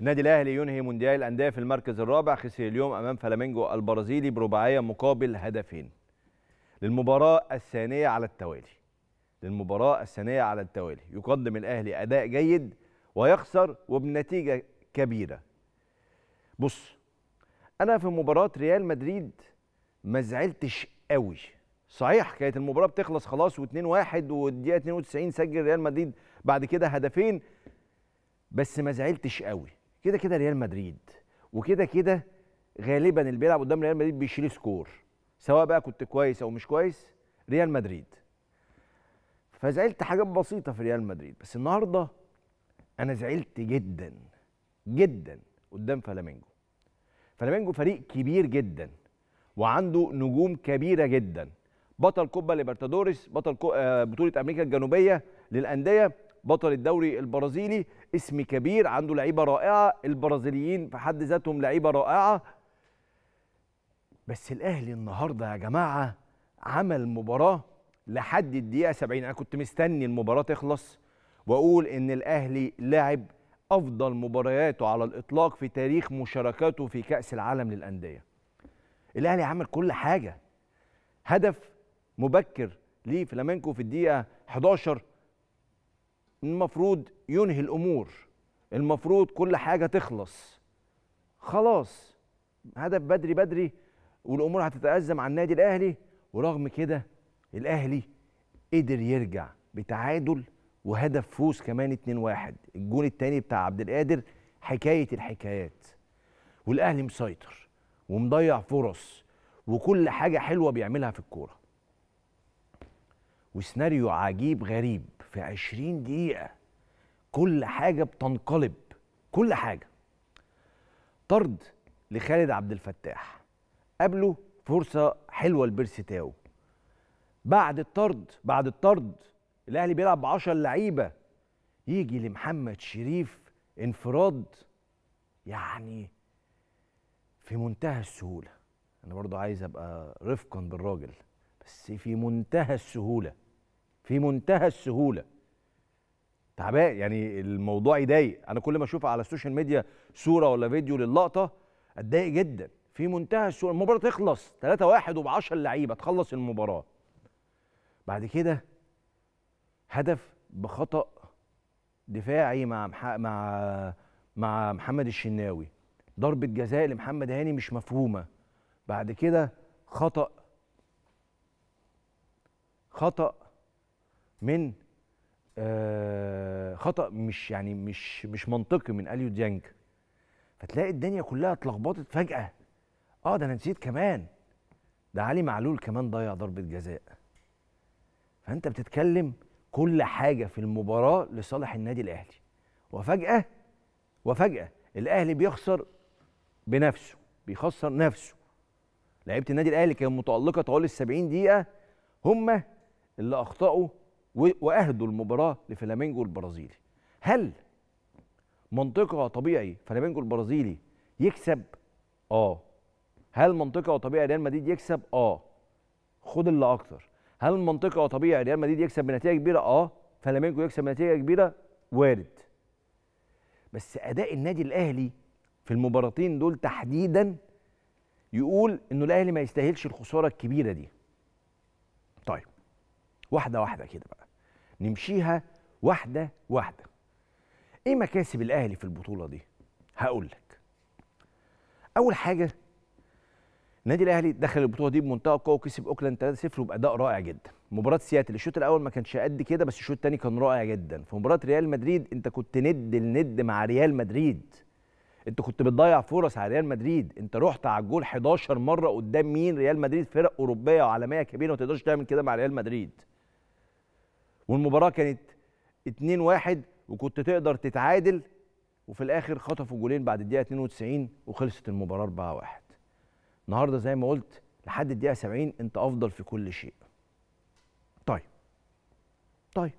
النادي الاهلي ينهي مونديال الانديه في المركز الرابع خسر اليوم امام فلامينجو البرازيلي برباعيه مقابل هدفين للمباراه الثانيه على التوالي للمباراه الثانيه على التوالي يقدم الاهلي اداء جيد ويخسر وبنتيجه كبيره بص انا في مباراه ريال مدريد ما زعلتش قوي صحيح كانت المباراه بتخلص خلاص و2-1 والدقيقه 92 سجل ريال مدريد بعد كده هدفين بس ما زعلتش قوي كده كده ريال مدريد وكده كده غالبا اللي بيلعب قدام ريال مدريد بيشيل سكور سواء بقى كنت كويس او مش كويس ريال مدريد فزعلت حاجات بسيطه في ريال مدريد بس النهارده انا زعلت جدا جدا قدام فلامينجو فلامينجو فريق كبير جدا وعنده نجوم كبيره جدا بطل كوبا ليبرتادوريس بطل آه، بطوله امريكا الجنوبيه للانديه بطل الدوري البرازيلي اسم كبير عنده لعيبه رائعه البرازيليين في حد ذاتهم لعيبه رائعه بس الاهلي النهارده يا جماعه عمل مباراه لحد الدقيقه 70 انا كنت مستني المباراه تخلص واقول ان الاهلي لعب افضل مبارياته على الاطلاق في تاريخ مشاركاته في كاس العالم للانديه الاهلي عمل كل حاجه هدف مبكر لفلامينكو في الدقيقه 11 المفروض ينهي الامور المفروض كل حاجه تخلص خلاص هدف بدري بدري والامور هتتازم على النادي الاهلي ورغم كده الاهلي قدر يرجع بتعادل وهدف فوز كمان 2-1 الجون الثاني بتاع عبد القادر حكايه الحكايات والاهلي مسيطر ومضيع فرص وكل حاجه حلوه بيعملها في الكوره وسيناريو عجيب غريب في عشرين دقيقة كل حاجة بتنقلب كل حاجة طرد لخالد عبد الفتاح قبله فرصة حلوة لبيرسيتاو بعد الطرد بعد الطرد الاهلي بيلعب بعشر 10 لعيبه يجي لمحمد شريف انفراد يعني في منتهى السهوله انا برضو عايز ابقى رفقا بالراجل بس في منتهى السهوله في منتهى السهوله تعبان يعني الموضوع يضايق انا كل ما اشوف على السوشيال ميديا صوره ولا فيديو للقطه اتضايق جدا في منتهى السهوله المباراه تخلص 3 1 وب10 لعيبه تخلص المباراه بعد كده هدف بخطا دفاعي مع مع مع محمد الشناوي ضربه جزاء لمحمد هاني مش مفهومه بعد كده خطا خطا من آه، خطا مش يعني مش مش منطقي من اليو ديانج فتلاقي الدنيا كلها اتلخبطت فجاه اه ده انا نسيت كمان ده علي معلول كمان ضيع ضربه جزاء فانت بتتكلم كل حاجه في المباراه لصالح النادي الاهلي وفجاه وفجاه الاهلي بيخسر بنفسه بيخسر نفسه لعيبه النادي الاهلي كانت متالقه طوال ال 70 دقيقه هم اللي اخطاوا واهدوا المباراه لفلامينجو البرازيلي هل منطقه طبيعي فلامينجو البرازيلي يكسب اه هل منطقه طبيعي ريال مدريد يكسب اه خد اللي اكتر هل منطقه طبيعي ريال مدريد يكسب بنتيجه كبيره اه فلامينجو يكسب بنتيجه كبيره وارد بس اداء النادي الاهلي في المباراتين دول تحديدا يقول انه الاهلي ما يستاهلش الخساره الكبيره دي واحده واحده كده بقى نمشيها واحده واحده ايه مكاسب الاهلي في البطوله دي هقول لك اول حاجه النادي الاهلي دخل البطوله دي بمنتهى القوه وكسب اوكلاند 3-0 وباداء رائع جدا مباراه سياتل الشوط الاول ما كانش قد كده بس الشوط الثاني كان رائع جدا في مباراه ريال مدريد انت كنت ند لند مع ريال مدريد انت كنت بتضيع فرص على ريال مدريد انت رحت على الجول 11 مره قدام مين ريال مدريد فرق اوروبيه وعالميه كبيره وما تقدرش تعمل كده مع ريال مدريد والمباراه كانت 2-1 وكنت تقدر تتعادل وفي الاخر خطفوا جولين بعد الدقيقه 92 وخلصت المباراه 4-1 النهارده زي ما قلت لحد الدقيقه 70 انت افضل في كل شيء طيب طيب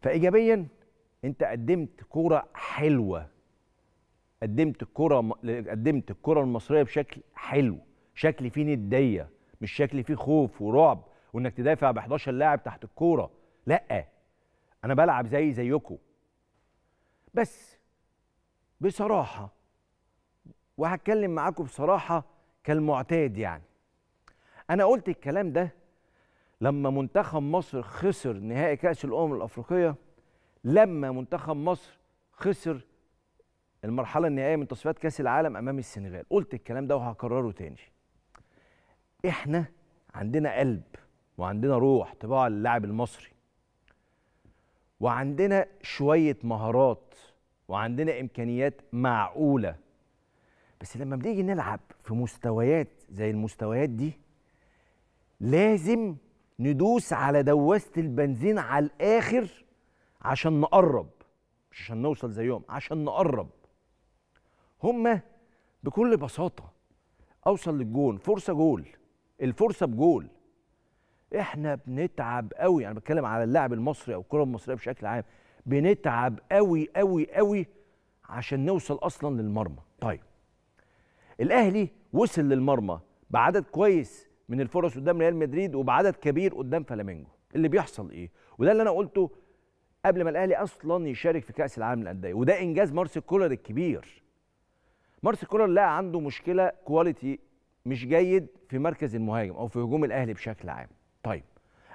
فايجابيا انت قدمت كوره حلوه قدمت الكره م... قدمت الكره المصريه بشكل حلو شكل فيه نديه مش شكل فيه خوف ورعب وانك تدافع ب 11 لاعب تحت الكوره لا انا بلعب زي زيكم بس بصراحه وهتكلم معاكم بصراحه كالمعتاد يعني انا قلت الكلام ده لما منتخب مصر خسر نهائي كاس الامم الافريقيه لما منتخب مصر خسر المرحله النهائيه من تصفيات كاس العالم امام السنغال قلت الكلام ده وهكرره تاني احنا عندنا قلب وعندنا روح طباع اللاعب المصري وعندنا شويه مهارات وعندنا امكانيات معقوله بس لما بنيجي نلعب في مستويات زي المستويات دي لازم ندوس على دواسه البنزين على الاخر عشان نقرب مش عشان نوصل زيهم عشان نقرب هما بكل بساطه اوصل للجون فرصه جول الفرصه بجول احنا بنتعب قوي انا يعني بتكلم على اللاعب المصري او الكره المصريه بشكل عام بنتعب قوي قوي قوي عشان نوصل اصلا للمرمى طيب الاهلي وصل للمرمى بعدد كويس من الفرص قدام ريال مدريد وبعدد كبير قدام فلامينجو اللي بيحصل ايه وده اللي انا قلته قبل ما الاهلي اصلا يشارك في كاس العالم للانديه وده انجاز مارسيل كولر الكبير مارسيل كولر لا عنده مشكله كواليتي مش جيد في مركز المهاجم او في هجوم الاهلي بشكل عام طيب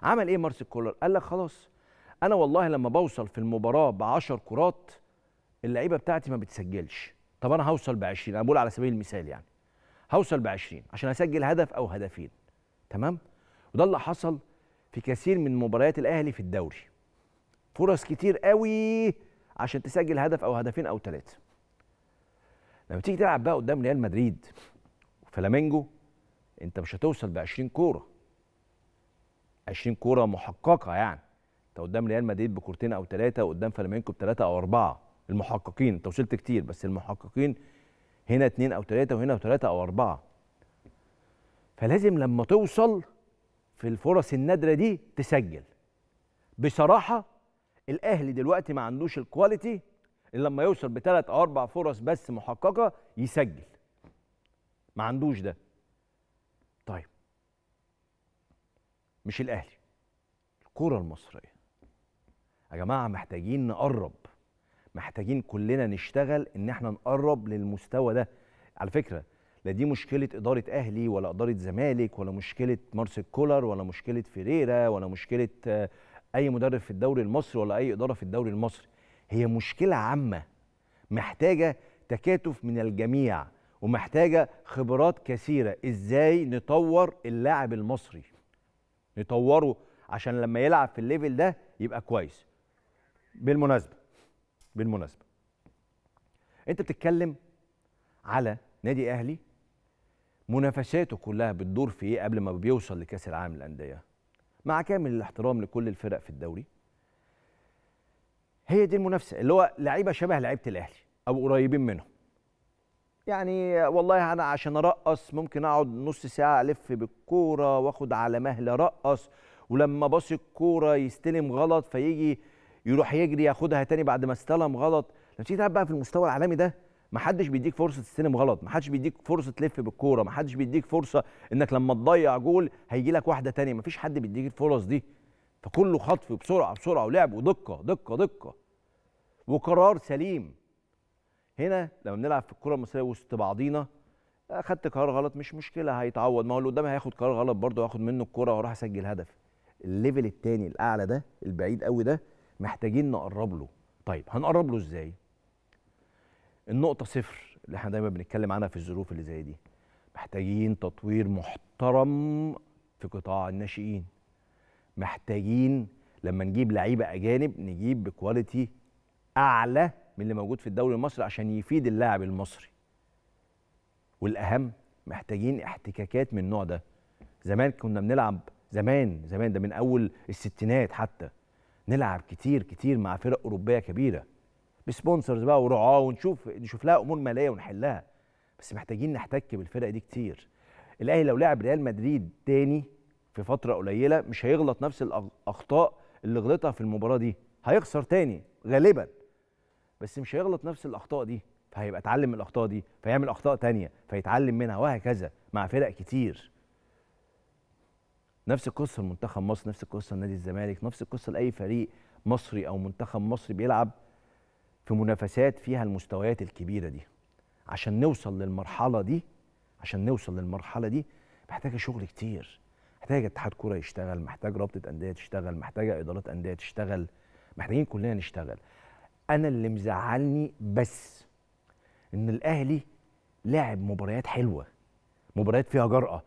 عمل ايه مارسيل كولر قال لك خلاص انا والله لما بوصل في المباراه ب 10 كرات اللعيبه بتاعتي ما بتسجلش طب انا هوصل ب 20 انا بقول على سبيل المثال يعني هوصل ب 20 عشان اسجل هدف او هدفين تمام وده اللي حصل في كثير من مباريات الاهلي في الدوري فرص كتير قوي عشان تسجل هدف او هدفين او ثلاثه لما تيجي تلعب بقى قدام ريال مدريد وفلامينجو انت مش هتوصل ب 20 كوره 20 كوره محققه يعني انت قدام ريال مدريد بكورتين او ثلاثه وقدام فلامينكو بثلاثه او اربعه المحققين انت وصلت كتير بس المحققين هنا اثنين او ثلاثه وهنا ثلاثه او اربعه فلازم لما توصل في الفرص النادره دي تسجل بصراحه الاهلي دلوقتي ما عندوش الكواليتي اللي لما يوصل بثلاث او اربع فرص بس محققه يسجل ما عندوش ده مش الاهلي الكره المصريه يا جماعه محتاجين نقرب محتاجين كلنا نشتغل ان احنا نقرب للمستوى ده على فكره لا دي مشكله اداره اهلي ولا اداره زمالك ولا مشكله مارسيل كولر ولا مشكله فيريرا ولا مشكله آه، اي مدرب في الدوري المصري ولا اي اداره في الدوري المصري هي مشكله عامه محتاجه تكاتف من الجميع ومحتاجه خبرات كثيره ازاي نطور اللاعب المصري نطوره عشان لما يلعب في الليفل ده يبقى كويس بالمناسبه بالمناسبه انت بتتكلم على نادي اهلي منافساته كلها بتدور في ايه قبل ما بيوصل لكاس العالم للانديه مع كامل الاحترام لكل الفرق في الدوري هي دي المنافسه اللي هو لعيبه شبه لعيبه الاهلي او قريبين منهم يعني والله انا عشان ارقص ممكن اقعد نص ساعه الف بالكوره واخد على مهل ارقص ولما باص الكوره يستلم غلط فيجي يروح يجري ياخدها تاني بعد ما استلم غلط لما تيجي تلعب بقى في المستوى العالمي ده محدش بيديك فرصه تستلم غلط محدش بيديك فرصه تلف بالكوره محدش بيديك فرصه انك لما تضيع جول هيجي لك واحده تانية مفيش حد بيديك الفرص دي فكله خطف بسرعه بسرعه ولعب ودقه دقه دقه وقرار سليم هنا لما بنلعب في الكره المصريه وسط بعضينا اخدت قرار غلط مش مشكله هيتعوض ما هو اللي قدامي هياخد قرار غلط برضه هاخد منه الكره واروح اسجل هدف الليفل الثاني الاعلى ده البعيد قوي ده محتاجين نقرب له طيب هنقرب له ازاي النقطه صفر اللي احنا دايما بنتكلم عنها في الظروف اللي زي دي محتاجين تطوير محترم في قطاع الناشئين محتاجين لما نجيب لعيبه اجانب نجيب بكواليتي اعلى من اللي موجود في الدوري المصري عشان يفيد اللاعب المصري والاهم محتاجين احتكاكات من النوع ده زمان كنا بنلعب زمان زمان ده من اول الستينات حتى نلعب كتير كتير مع فرق اوروبيه كبيره بسبونسرز بقى ورعاه ونشوف نشوف لها امور ماليه ونحلها بس محتاجين نحتك بالفرق دي كتير الاهلي لو لعب ريال مدريد تاني في فتره قليله مش هيغلط نفس الاخطاء اللي غلطها في المباراه دي هيخسر تاني غالبا بس مش هيغلط نفس الاخطاء دي فهيبقى اتعلم من الاخطاء دي فيعمل اخطاء تانية فيتعلم منها وهكذا مع فرق كتير نفس القصه لمنتخب مصر نفس القصه لنادي الزمالك نفس القصه لاي فريق مصري او منتخب مصري بيلعب في منافسات فيها المستويات الكبيره دي عشان نوصل للمرحله دي عشان نوصل للمرحله دي محتاجه شغل كتير محتاجة اتحاد كوره يشتغل محتاج رابطه انديه تشتغل محتاجه ادارات انديه تشتغل محتاجين كلنا نشتغل انا اللي مزعلني بس ان الاهلي لعب مباريات حلوه مباريات فيها جرأه